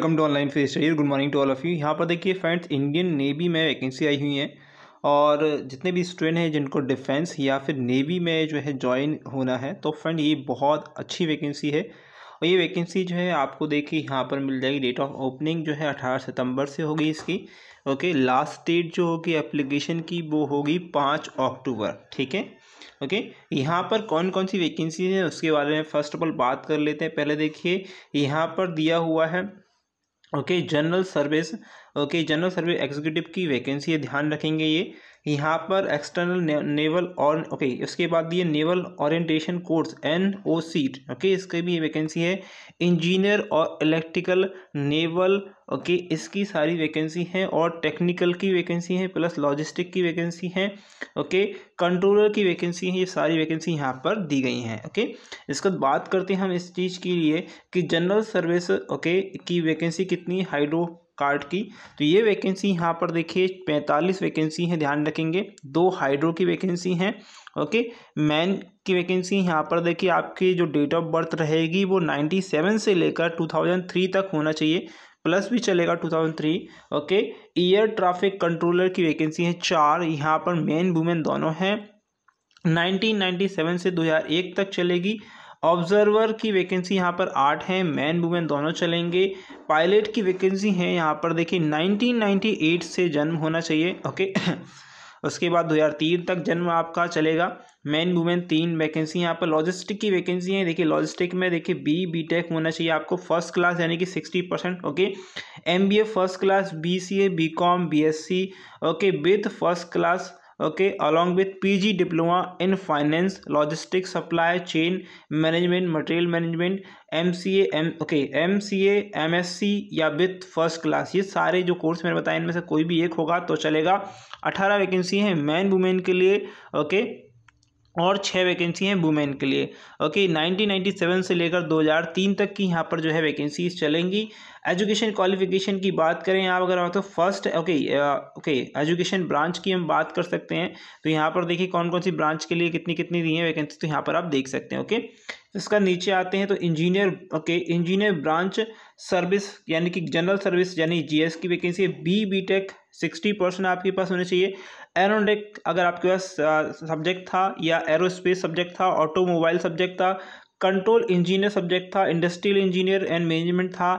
Welcome to online face study good morning to all of you यहाँ पर देखिए friends Indian navy में vacancy आई हुई है और जितने भी स्टूडेंट हैं जिनको डिफेंस या फिर नेवी में जो है ज्वाइन होना है तो फ्रेंड ये बहुत अच्छी वैकेंसी है और ये वैकेंसी जो है आपको देखिए यहाँ पर मिल जाएगी डेट ऑफ ओपनिंग जो है अठारह सितम्बर से होगी इसकी ओके लास्ट डेट जो होगी एप्लीकेशन की वो होगी पाँच अक्टूबर ठीक है ओके यहाँ पर कौन कौन सी वैकेंसी है उसके बारे में फर्स्ट ऑफ ऑल बात कर लेते हैं पहले देखिए यहाँ पर दिया हुआ है okay general service okay general service executive की वैकेंसी है ध्यान रखेंगे ये यहाँ पर एक्सटर्नल नेवल और ओके उसके बाद दिए naval orientation course N O C okay इसके भी वैकेंसी है इंजीनियर और इलेक्ट्रिकल नेवल ओके इसकी सारी वैकेंसी हैं और टेक्निकल की वैकेंसी है प्लस लॉजिस्टिक की वैकेंसी है ओके कंट्रोलर की वैकेंसी है ये सारी वैकेंसी यहाँ पर दी गई हैं ओके इसके बाद बात करते हैं हम इस चीज़ के लिए कि जनरल सर्विस ओके की वैकेंसी कितनी हाइड्रो कार्ड की तो ये वैकेंसी यहाँ पर देखिए पैंतालीस वैकेंसी है ध्यान रखेंगे दो हाइड्रो की वैकेंसी हैं ओके मैन की वैकेंसी यहाँ पर देखिए आपकी जो डेट ऑफ बर्थ रहेगी वो नाइन्टी सेवन से लेकर टू थाउजेंड थ्री तक होना चाहिए प्लस भी चलेगा two thousand three okay year traffic controller की वैकेंसी है चार यहाँ पर मैन वुमेन दोनों हैं सेवन से एक तक चलेगी ऑब्जर्वर की वैकेंसी यहाँ पर आठ है मैन वुमेन दोनों चलेंगे पायलट की वैकेंसी है यहाँ पर देखिए 1998 से जन्म होना चाहिए ओके उसके बाद दो हज़ार तीन तक जन्म आपका चलेगा मैन वुमेन तीन वैकेंसी यहाँ पर लॉजिस्टिक की वैकेंसी है देखिए लॉजिस्टिक में देखिए बी बी टेक होना चाहिए आपको फर्स्ट क्लास यानी कि sixty percent okay M B A first class B C A B com B S C okay with first class okay along with P G diploma in finance logistic supply chain management material management M C M okay M M C S C या with first class ये सारे जो course मैंने बताए इनमें से कोई भी एक होगा तो चलेगा अठारह वैकेंसी हैं मैन वुमेन के लिए ओके okay? और छः वैकेंसी हैं वुमेन के लिए ओके 1997 से लेकर 2003 तक की यहाँ पर जो है वैकेंसीज चलेंगी एजुकेशन क्वालिफिकेशन की बात करें आप अगर तो first okay okay education branch की हम बात कर सकते हैं तो यहाँ पर देखिए कौन कौन सी ब्रांच के लिए कितनी कितनी दी है वैकेंसी तो यहाँ पर आप देख सकते हैं ओके okay? इसका नीचे आते हैं तो engineer okay engineer branch service यानी कि जनरल सर्विस यानी जीएस की वैकेंसी है B B tech sixty percent आपके पास होने चाहिए एरोनोटिक अगर आपके पास सब्जेक्ट था या एरोस्पेस सब्जेक्ट था ऑटोमोबाइल सब्जेक्ट था कंट्रोल इंजीनियर सब्जेक्ट था इंडस्ट्रियल इंजीनियर एंड मैनेजमेंट था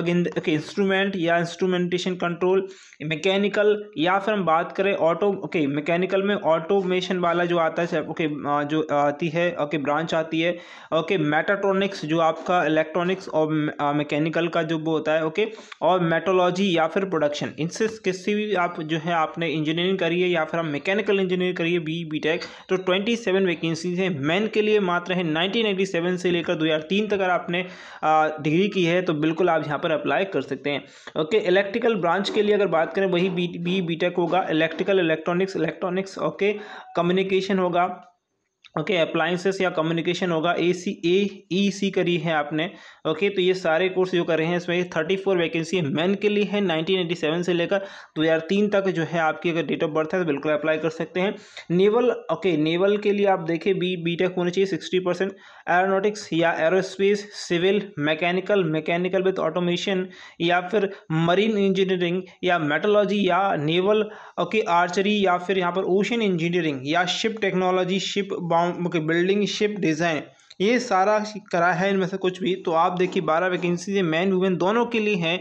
ओके इंस्ट्रूमेंट या इंस्ट्रूमेंटेशन कंट्रोल मैकेनिकल या फिर हम बात करें ऑटो ओके मैकेनिकल में ऑटोमेशन वाला जो आता है ओके okay, जो आती है ओके okay, ब्रांच आती है ओके मेटाट्रॉनिक्स जो आपका इलेक्ट्रॉनिक्स और मैकेनिकल का जो वो होता है ओके okay, और मेटोलॉजी या फिर प्रोडक्शन इनसे किसी भी आप जो है आपने इंजीनियरिंग करी है या फिर आप मैकेनिकल इंजीनियरिंग करिए बी बी टेक तो ट्वेंटी सेवन वैकेंसीज हैं मैन के लिए मात्र है नाइनटीन सेवन से लेकर दो हजार तीन तक अगर आपने डिग्री की है तो बिल्कुल आप यहाँ पर अप्लाई कर सकते हैं ओके इलेक्ट्रिकल ब्रांच के लिए अगर बात करें वही बी बी होगा electrical electronics electronics okay communication होगा ओके okay, अप्लाइंसेस या कम्युनिकेशन होगा ए सी ए ई सी करी है आपने ओके okay, तो ये सारे कोर्स जो कर रहे हैं इसमें थर्टी फोर वैकेंसी मैन के लिए है नाइनटीन एटी सेवन से लेकर दो हज़ार तीन तक जो है आपकी अगर डेट ऑफ बर्थ है तो बिल्कुल अप्लाई कर सकते हैं नेवल ओके okay, नेवल के लिए आप देखें बी बी टेक होना चाहिए सिक्सटी परसेंट एरोनोटिक्स या aerospace civil mechanical mechanical with automation या फिर मरीन इंजीनियरिंग या मेटोलॉजी या नेवल ओके आर्चरी या फिर यहाँ पर ओशन इंजीनियरिंग या ship technology ship form farm building ship design ये सारा करा है इनमें से कुछ भी तो आप देखिए बारह वैकेंसी ये मैन वुमेन दोनों के लिए हैं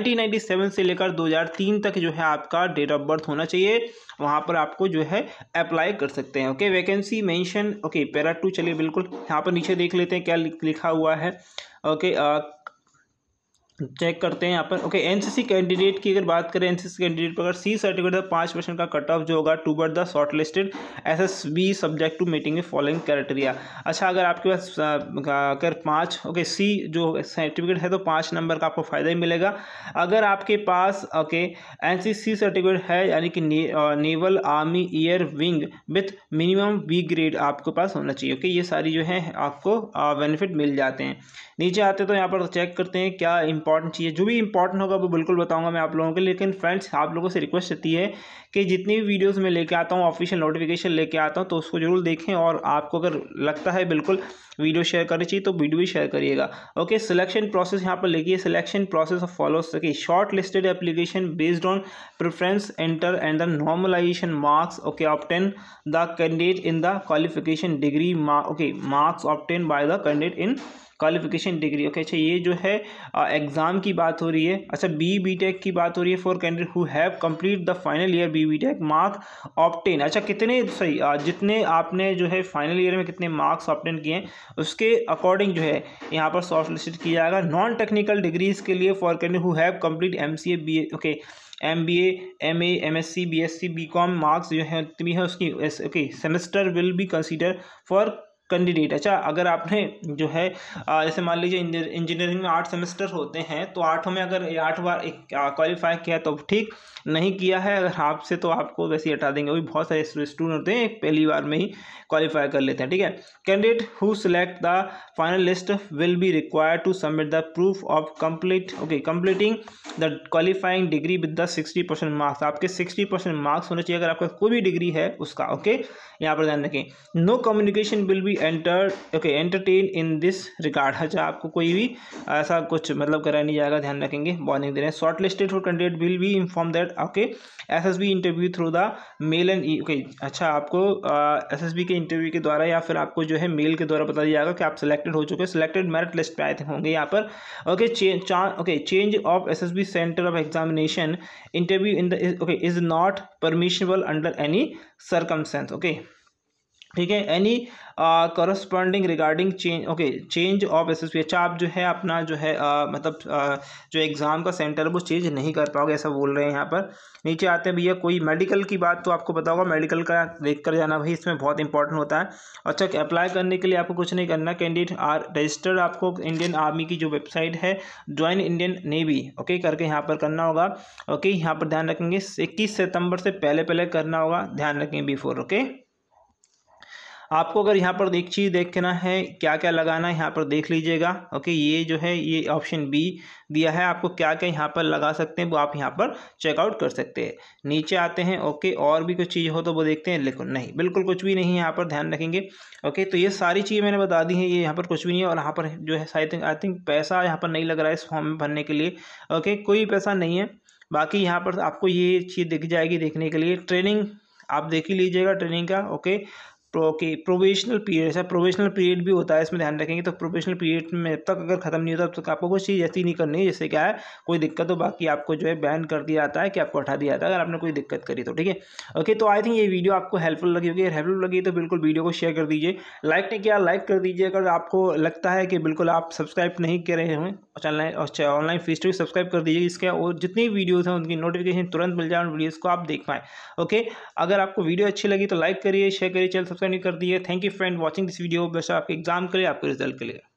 1997 से लेकर 2003 तक जो है आपका डेट ऑफ बर्थ होना चाहिए वहाँ पर आपको जो है अप्लाई कर सकते हैं okay vacancy mention okay para two चलिए बिल्कुल यहाँ पर नीचे देख लेते हैं क्या लिखा हुआ है ओके आ, चेक करते हैं यहाँ पर ओके एनसीसी कैंडिडेट की अगर बात करें एनसीसी कैंडिडेट पर अगर सी सर्टिफिकेट था पाँच परसेंट का कट ऑफ जो होगा टू बर्ट the short listed S S B subject to meeting a following criteria अच्छा अगर आपके पास अगर पाँच ओके सी जो सर्टिफिकेट है तो पाँच नंबर का आपको फ़ायदा ही मिलेगा अगर आपके पास ओके एन सर्टिफिकेट है यानी कि naval army air wing with minimum B grade आपके पास होना चाहिए ओके ये सारी जो है आपको बेनिफिट मिल जाते हैं नीचे आते तो यहाँ पर चेक करते हैं क्या इम्पोर्ट इंपॉर्टेंट चाहिए जो भी इंपॉर्टेंट होगा वो बिल्कुल बताऊंगा मैं आप लोगों के लेकिन फ्रेंड्स आप लोगों से रिक्वेस्ट रहती है कि जितनी भी वीडियोस मैं लेके आता हूँ ऑफिशियल नोटिफिकेशन लेके आता हूँ तो उसको जरूर देखें और आपको अगर लगता है बिल्कुल वीडियो शेयर करनी चाहिए तो वीडियो भी शेयर करिएगा ओके सिलेक्शन प्रोसेस यहाँ पर लिखिए सिलेक्शन प्रोसेस ऑफ फॉलोस सके short listed application based on preference enter and the normalisation marks okay obtain the candidate in the qualification degree okay marks obtain by the candidate in qualification degree okay अच्छा ये जो है exam uh, की बात हो रही है अच्छा बी बी टेक की बात हो रही है for candidate who have complete the final year B B tech mark obtain अच्छा कितने सही uh, जितने आपने जो है फाइनल ईयर में कितने मार्क्स ऑप्टेन किए हैं उसके अकॉर्डिंग जो है यहाँ पर सॉफ्ट लिस्ट किया जाएगा नॉन टेक्निकल डिग्रीज़ के लिए for candidate who have complete M C A B A okay M B M A M S C B S C B com marks जो है उतनी है उसकी okay semester will be consider for candidate अच्छा अगर आपने जो है जैसे मान लीजिए इंजीनियरिंग में आठ सेमेस्टर होते हैं तो आठों में अगर आठ बार क्वालिफाई किया तो ठीक नहीं किया है अगर आपसे तो आपको वैसे ही हटा देंगे अभी बहुत सारे स्टूडेंट होते हैं पहली बार में ही क्वालिफाई कर लेते हैं ठीक है candidate who select the final list will be required to submit the proof of complete okay completing the qualifying degree with the sixty percent marks आपके सिक्सटी परसेंट मार्क्स होने चाहिए अगर आपका कोई भी डिग्री है उसका ओके यहाँ पर ध्यान रखें no communication will be enter okay entertain in this है अच्छा आपको कोई भी ऐसा कुछ मतलब करा नहीं जाएगा ध्यान रखेंगे वार्निंग दे रहे हैं short listed for candidate will be inform that okay S S B interview through the mail and okay अच्छा आपको एस एस बी के इंटरव्यू के द्वारा या फिर आपको जो है मेल के द्वारा बता दिया जाएगा कि आप सिलेक्टेड हो चुके सिलेक्टेड मेरिट लिस्ट पर आए थे होंगे यहाँ पर okay okay change of S S B centre of examination interview in the okay is not permissionable under any circumstance okay ठीक है any corresponding regarding change okay change of S S P अच्छा आप जो है अपना जो है uh, मतलब uh, जो एग्ज़ाम का सेंटर है वो चेंज नहीं कर पाओगे ऐसा बोल रहे हैं यहाँ पर नीचे आते हैं भैया कोई मेडिकल की बात तो आपको पता होगा मेडिकल का देख कर जाना भाई इसमें बहुत इंपॉर्टेंट होता है अच्छा अप्लाई करने के लिए आपको कुछ नहीं करना कैंडिडेट आर रजिस्टर्ड आपको इंडियन आर्मी की जो वेबसाइट है ज्वाइन इंडियन नेवी ओके करके यहाँ पर करना होगा ओके यहाँ पर ध्यान रखेंगे इक्कीस सितंबर से पहले पहले करना होगा ध्यान रखेंगे बिफोर ओके आपको अगर यहाँ पर एक चीज़ देखना है क्या क्या लगाना है यहाँ पर देख लीजिएगा ओके ये जो है ये ऑप्शन बी दिया है आपको क्या क्या यहाँ पर लगा सकते हैं वो आप यहाँ पर चेकआउट कर सकते हैं नीचे आते हैं ओके और भी कुछ चीज़ हो तो वो देखते हैं लेकिन नहीं बिल्कुल कुछ भी नहीं है यहाँ पर ध्यान रखेंगे ओके तो ये सारी चीज़ें मैंने बता दी हैं ये यहाँ पर कुछ भी नहीं है और यहाँ पर जो है आई थिंक आई थिंक पैसा यहाँ पर नहीं लग रहा है इस फॉर्म में भरने के लिए ओके कोई पैसा नहीं है बाकी यहाँ पर आपको ये चीज़ दिख जाएगी देखने के लिए ट्रेनिंग आप देख ही लीजिएगा ट्रेनिंग का ओके के प्रोवेशनल पीरियड है प्रोवेशनल पीरियड भी होता है इसमें ध्यान रखेंगे तो प्रोवेशनल पीरियड में तक अगर खत्म नहीं होता तब तक आपको कुछ चीज़ ऐसी नहीं करनी है जैसे क्या है कोई दिक्कत हो बाकी आपको जो है बैन कर दिया जाता है कि आपको हटा दिया जाता है अगर आपने कोई दिक्कत करी तो ठीक है ओके तो आई थिंक ये वीडियो आपको हेल्पफुल लगी होगी हेल्पफुल लगी तो बिल्कुल वीडियो को शेयर कर दीजिए लाइक नहीं किया लाइक कर दीजिए अगर आपको लगता है कि बिल्कुल आप सब्सक्राइब नहीं कर रहे हैं channel online fees to subscribe कर दीजिए इसके और जितनी वीडियोज़ हैं उनकी नोटिफिकेशन तुरंत मिल जाए उन वीडियोज़ को आप देख पाएँ ओके अगर आपको वीडियो अच्छी लगी तो लाइक करिए शेयर करिए चल चैनल सब्सक्राइब नहीं कर दिए है thank you friend watching this video best आपके एग्जाम के लिए आपके रिजल्ट के लिए